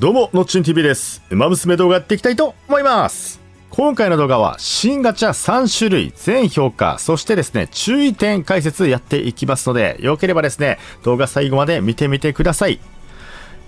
どうも、のっちん TV です。ウマ娘動画やっていきたいと思います。今回の動画は、新ガチャ3種類、全評価、そしてですね、注意点解説やっていきますので、よければですね、動画最後まで見てみてください。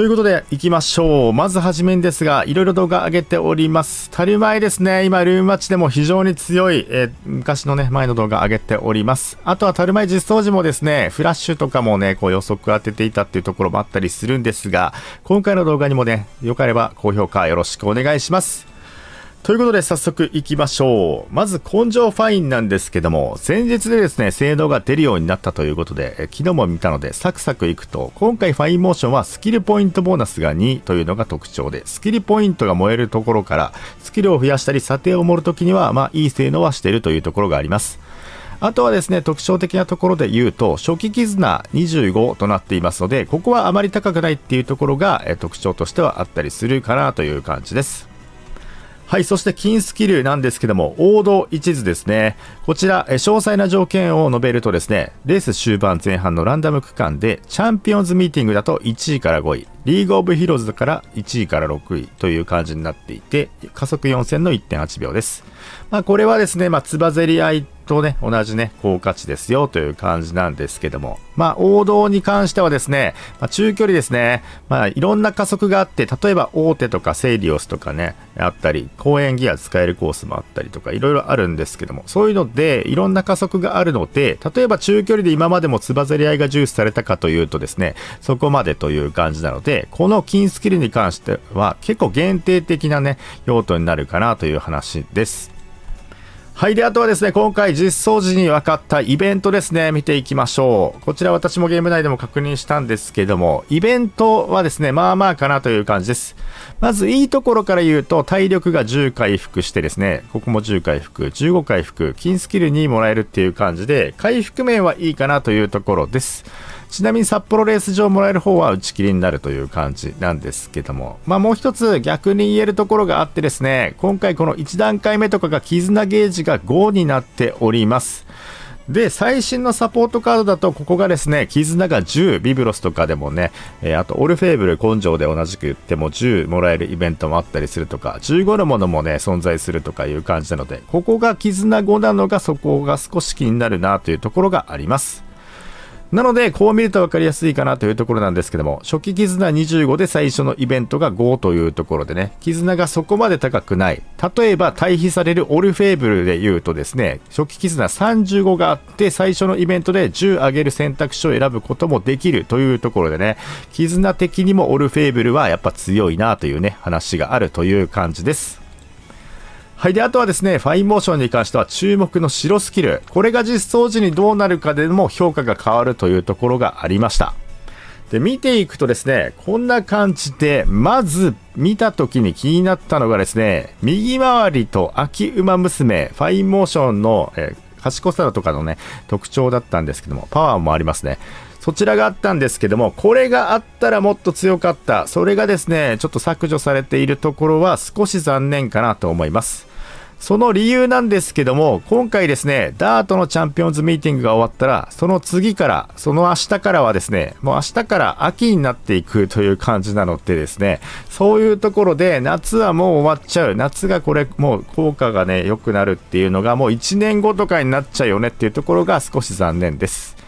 ということで、行きましょう。まずはじめんですが、いろいろ動画上げております。足り前ですね。今、ルームマッチでも非常に強い、え昔のね、前の動画上げております。あとは、足り前実装時もですね、フラッシュとかもね、こう予測当てていたっていうところもあったりするんですが、今回の動画にもね、よければ高評価よろしくお願いします。ということで早速いきましょう。まず根性ファインなんですけども、先日でですね、性能が出るようになったということで、昨日も見たのでサクサクいくと、今回ファインモーションはスキルポイントボーナスが2というのが特徴で、スキルポイントが燃えるところから、スキルを増やしたり査定を盛るときには、まあいい性能はしているというところがあります。あとはですね、特徴的なところで言うと、初期絆25となっていますので、ここはあまり高くないっていうところが、え特徴としてはあったりするかなという感じです。はい、そして金スキルなんですけども、王道一図ですね。こちら、詳細な条件を述べるとですね、レース終盤前半のランダム区間で、チャンピオンズミーティングだと1位から5位、リーグオブヒローズだから1位から6位という感じになっていて、加速4戦の1.8秒です。まあ、これはですね、まあ、つばぜり合いとね、同じね、高価値ですよという感じなんですけども、まあ、王道に関してはですね、まあ、中距離ですね、まあ、いろんな加速があって、例えば大手とかセイリオスとかね、あったり、公園ギア使えるコースもあったりとか、いろいろあるんですけども、そういうので、いろんな加速があるので、例えば中距離で今までもつばぜり合いが重視されたかというとですね、そこまでという感じなので、この金スキルに関しては、結構限定的なね、用途になるかなという話です。はい。で、あとはですね、今回実装時に分かったイベントですね、見ていきましょう。こちら私もゲーム内でも確認したんですけども、イベントはですね、まあまあかなという感じです。まず、いいところから言うと、体力が10回復してですね、ここも10回復、15回復、金スキル2もらえるっていう感じで、回復面はいいかなというところです。ちなみに札幌レース場もらえる方は打ち切りになるという感じなんですけども、まあ、もう一つ逆に言えるところがあってですね、今回この1段階目とかが絆ゲージが5になっております。で、最新のサポートカードだと、ここがですね、絆が10、ビブロスとかでもね、えー、あと、オルフェーブル根性で同じく言っても10もらえるイベントもあったりするとか、15のものもね、存在するとかいう感じなので、ここが絆5なのが、そこが少し気になるなというところがあります。なので、こう見ると分かりやすいかなというところなんですけども、初期絆25で最初のイベントが5というところでね、絆がそこまで高くない。例えば、対比されるオルフェーブルで言うとですね、初期絆35があって、最初のイベントで10上げる選択肢を選ぶこともできるというところでね、絆的にもオルフェーブルはやっぱ強いなというね、話があるという感じです。はい。で、あとはですね、ファインモーションに関しては注目の白スキル。これが実装時にどうなるかでも評価が変わるというところがありました。で、見ていくとですね、こんな感じで、まず見た時に気になったのがですね、右回りと秋馬娘、ファインモーションの、え賢さとかのね、特徴だったんですけども、パワーもありますね。そちらがあったんですけども、これがあったらもっと強かった。それがですね、ちょっと削除されているところは少し残念かなと思います。その理由なんですけども、今回ですね、ダートのチャンピオンズミーティングが終わったら、その次から、その明日からはですね、もう明日から秋になっていくという感じなのでですね、そういうところで夏はもう終わっちゃう、夏がこれもう効果がね、良くなるっていうのがもう1年後とかになっちゃうよねっていうところが少し残念です。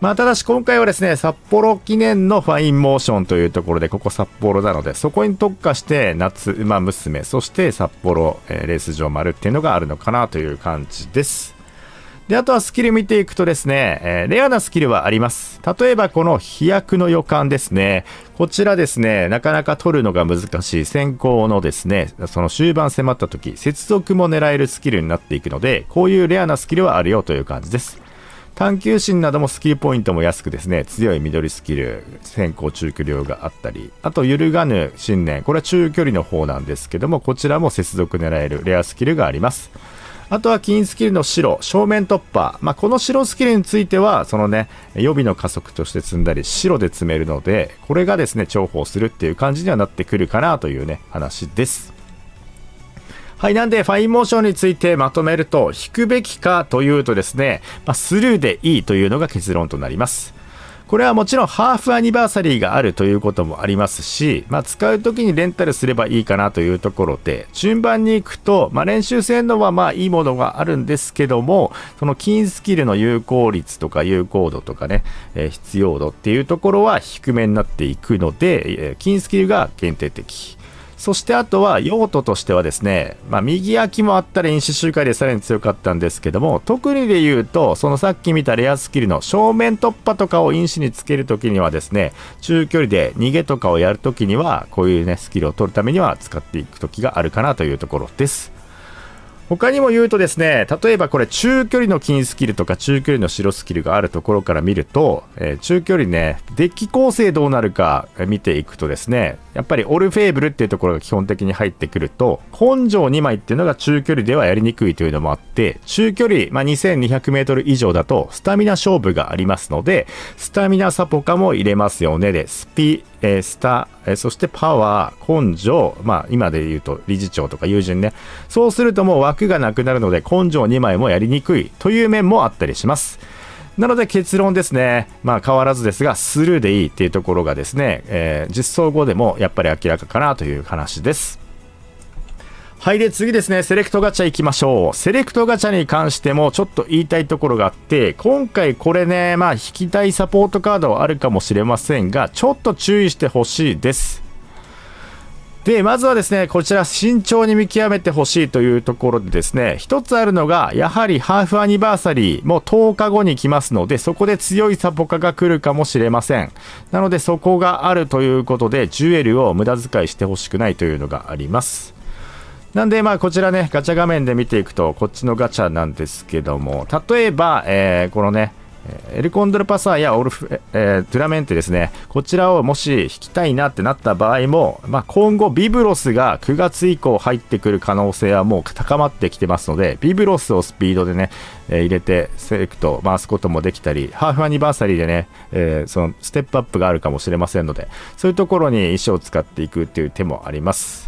まあ、ただし今回はですね、札幌記念のファインモーションというところで、ここ札幌なので、そこに特化して、夏馬娘、そして札幌、えー、レース場丸っていうのがあるのかなという感じです。で、あとはスキル見ていくとですね、えー、レアなスキルはあります。例えばこの飛躍の予感ですね。こちらですね、なかなか取るのが難しい先行のですね、その終盤迫った時、接続も狙えるスキルになっていくので、こういうレアなスキルはあるよという感じです。探求心などもスキルポイントも安くですね、強い緑スキル、先行中距離があったり、あと揺るがぬ信念、これは中距離の方なんですけども、こちらも接続狙えるレアスキルがあります。あとは金スキルの白、正面突破。まあ、この白スキルについては、そのね、予備の加速として積んだり、白で積めるので、これがですね、重宝するっていう感じにはなってくるかなというね、話です。はい、なんで、ファインモーションについてまとめると、引くべきかというとですね、まあ、スルーでいいというのが結論となります。これはもちろんハーフアニバーサリーがあるということもありますし、まあ、使う時にレンタルすればいいかなというところで、順番に行くと、まあ、練習性能はまあいいものがあるんですけども、その金スキルの有効率とか有効度とかね、えー、必要度っていうところは低めになっていくので、え金スキルが限定的。そしてあとは用途としてはですね、まあ、右空きもあったら飲酒周回でさらに強かったんですけども、特にで言うと、そのさっき見たレアスキルの正面突破とかを因子につけるときにはですね、中距離で逃げとかをやるときには、こういうね、スキルを取るためには使っていくときがあるかなというところです。他にも言うとですね、例えばこれ中距離の金スキルとか中距離の白スキルがあるところから見ると、えー、中距離ね、デッキ構成どうなるか見ていくとですね、やっぱりオルフェーブルっていうところが基本的に入ってくると、根性2枚っていうのが中距離ではやりにくいというのもあって、中距離、まあ、2200メートル以上だとスタミナ勝負がありますので、スタミナサポカも入れますよねで、スピ、えー、スタ、えー、そしてパワー、根性、まあ今で言うと理事長とか友人ね。そうするともう枠がなくなるので根性2枚もやりにくいという面もあったりします。なので結論ですね、まあ変わらずですが、スルーでいいっていうところがですね、えー、実装後でもやっぱり明らかかなという話です。はいで次ですねセレクトガチャいきましょうセレクトガチャに関してもちょっと言いたいところがあって今回これねまあ引きたいサポートカードはあるかもしれませんがちょっと注意してほしいですでまずはですねこちら慎重に見極めてほしいというところでですね1つあるのがやはりハーフアニバーサリーもう10日後に来ますのでそこで強いサポカが来るかもしれませんなのでそこがあるということでジュエルを無駄遣いしてほしくないというのがありますなんで、まあ、こちらね、ガチャ画面で見ていくと、こっちのガチャなんですけども、例えば、えー、このね、エルコンドルパサーやオルフ、えー、トゥラメンテですね、こちらをもし引きたいなってなった場合も、まあ、今後、ビブロスが9月以降入ってくる可能性はもう高まってきてますので、ビブロスをスピードでね、えー、入れてセレクト回すこともできたり、ハーフアニバーサリーでね、えー、そのステップアップがあるかもしれませんので、そういうところに石を使っていくっていう手もあります。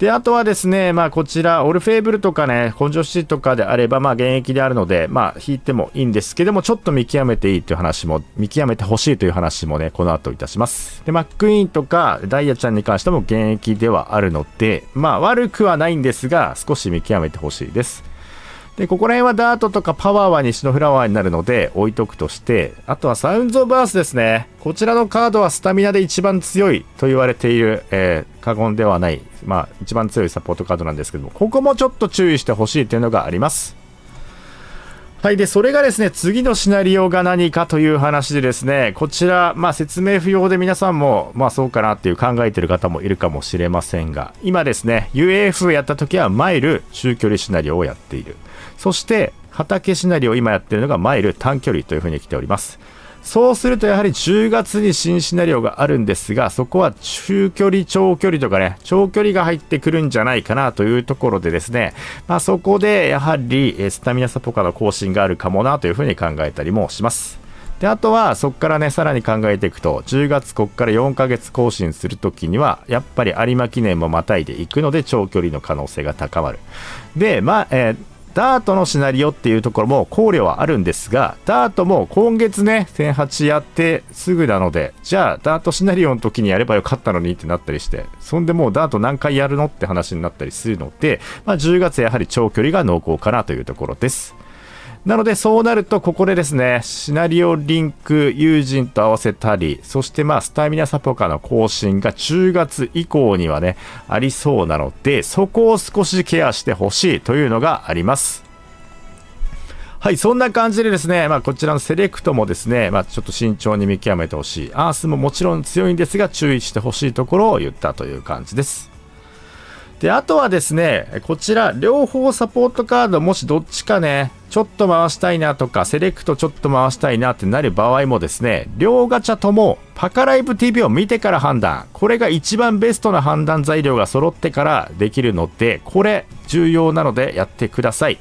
で、あとはですね、まあこちら、オルフェーブルとかね、根性市とかであれば、まあ現役であるので、まあ引いてもいいんですけども、ちょっと見極めていいという話も、見極めてほしいという話もね、この後いたします。で、マックイーンとかダイヤちゃんに関しても現役ではあるので、まあ悪くはないんですが、少し見極めてほしいです。で、ここら辺はダートとかパワーは西のフラワーになるので置いとくとして、あとはサウンズ・オブ・アースですね。こちらのカードはスタミナで一番強いと言われている、えー、過言ではない、まあ、一番強いサポートカードなんですけども、ここもちょっと注意してほしいというのがあります。はい。で、それがですね、次のシナリオが何かという話でですね、こちら、まあ、説明不要で皆さんも、まあ、そうかなっていう考えてる方もいるかもしれませんが、今ですね、UAF やった時はマイル中距離シナリオをやっている。そして、畑シナリオ今やってるのがマイル短距離というふうに来ております。そうするとやはり10月に新シナリオがあるんですが、そこは中距離、長距離とかね、長距離が入ってくるんじゃないかなというところでですね、まあ、そこでやはりスタミナサポカの更新があるかもなというふうに考えたりもします。で、あとはそこからね、さらに考えていくと、10月ここから4ヶ月更新するときには、やっぱり有馬記念もまたいでいくので、長距離の可能性が高まる。で、まあ、えーダートのシナリオっていうところも考慮はあるんですが、ダートも今月ね、1008やってすぐなので、じゃあダートシナリオの時にやればよかったのにってなったりして、そんでもうダート何回やるのって話になったりするので、まあ、10月やはり長距離が濃厚かなというところです。なのでそうなるとここでですねシナリオリンク友人と合わせたりそしてまあスタミナサポカの更新が10月以降にはねありそうなのでそこを少しケアしてほしいというのがあります。はい、そんな感じでですね、まあ、こちらのセレクトもですね、まあ、ちょっと慎重に見極めてほしい。アースももちろん強いんですが、注意してほしいところを言ったという感じです。で、あとはですね、こちら、両方サポートカード、もしどっちかね、ちょっと回したいなとか、セレクトちょっと回したいなってなる場合もですね、両ガチャとも、パカライブ TV を見てから判断。これが一番ベストな判断材料が揃ってからできるので、これ、重要なのでやってください。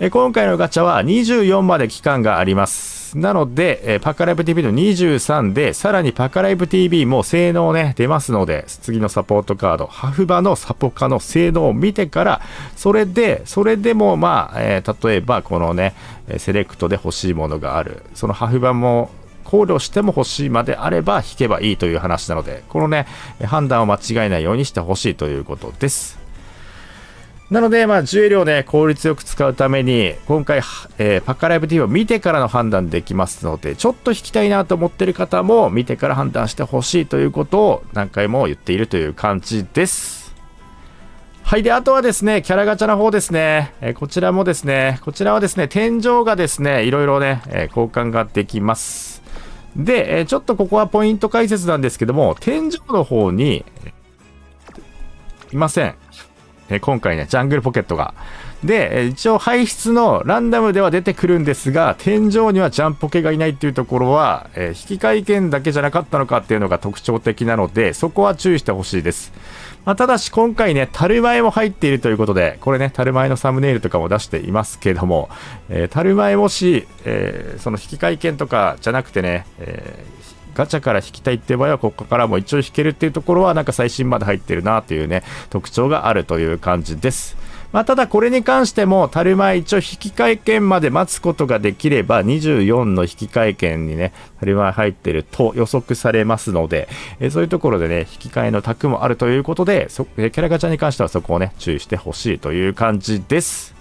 え今回のガチャは24まで期間があります。。なので、えー、パカライブ TV の23で、さらにパカライブ TV も性能ね、出ますので、次のサポートカード、ハフバのサポカの性能を見てから、それで、それでもまあ、えー、例えばこのね、セレクトで欲しいものがある。そのハフバも考慮しても欲しいまであれば引けばいいという話なので、このね、判断を間違えないようにしてほしいということです。なので、まあ、重量ね、効率よく使うために、今回、えー、パカライブ TV を見てからの判断できますので、ちょっと引きたいなと思ってる方も、見てから判断してほしいということを何回も言っているという感じです。はい。で、あとはですね、キャラガチャの方ですね。えー、こちらもですね、こちらはですね、天井がですね、いろいろね、えー、交換ができます。で、えちょっとここはポイント解説なんですけども、天井の方に、いません。え今回ね、ジャングルポケットが。で、一応排出のランダムでは出てくるんですが、天井にはジャンポケがいないっていうところは、え引換券だけじゃなかったのかっていうのが特徴的なので、そこは注意してほしいです。まあ、ただし今回ね、樽前も入っているということで、これね、樽前のサムネイルとかも出していますけども、えー、樽前もし、えー、その引換券とかじゃなくてね、えーガチャから引きたいって場合は、ここからも一応引けるっていうところは、なんか最新まで入ってるなというね、特徴があるという感じです。まあ、ただこれに関しても、たるま一応引き換え券まで待つことができれば、24の引換券にね、たるま入ってると予測されますので、えそういうところでね、引き換えの卓もあるということで、そえキャラガチャに関してはそこをね、注意してほしいという感じです。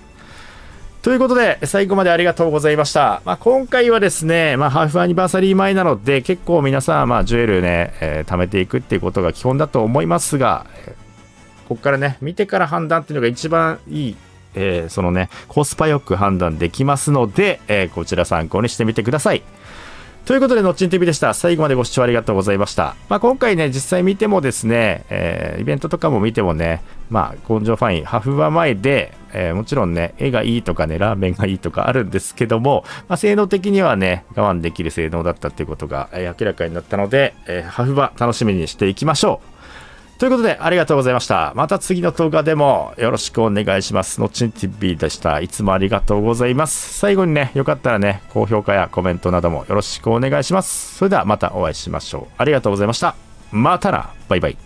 ということで、最後までありがとうございました。まあ、今回はですね、まあ、ハーフアニバーサリー前なので、結構皆さん、まあ、ジュエルね、えー、貯めていくっていうことが基本だと思いますが、ここからね、見てから判断っていうのが一番いい、えー、そのね、コスパよく判断できますので、えー、こちら参考にしてみてください。ということで、のっちん TV でした。最後までご視聴ありがとうございました。まあ、今回ね、実際見てもですね、えー、イベントとかも見てもね、まあ、根性ファイン、ハフは前で、えー、もちろんね、絵がいいとかね、ラーメンがいいとかあるんですけども、まあ、性能的にはね、我慢できる性能だったっていうことが、えー、明らかになったので、えー、ハフは楽しみにしていきましょう。ということで、ありがとうございました。また次の動画でもよろしくお願いします。のちん TV でした。いつもありがとうございます。最後にね、よかったらね、高評価やコメントなどもよろしくお願いします。それではまたお会いしましょう。ありがとうございました。またな。バイバイ。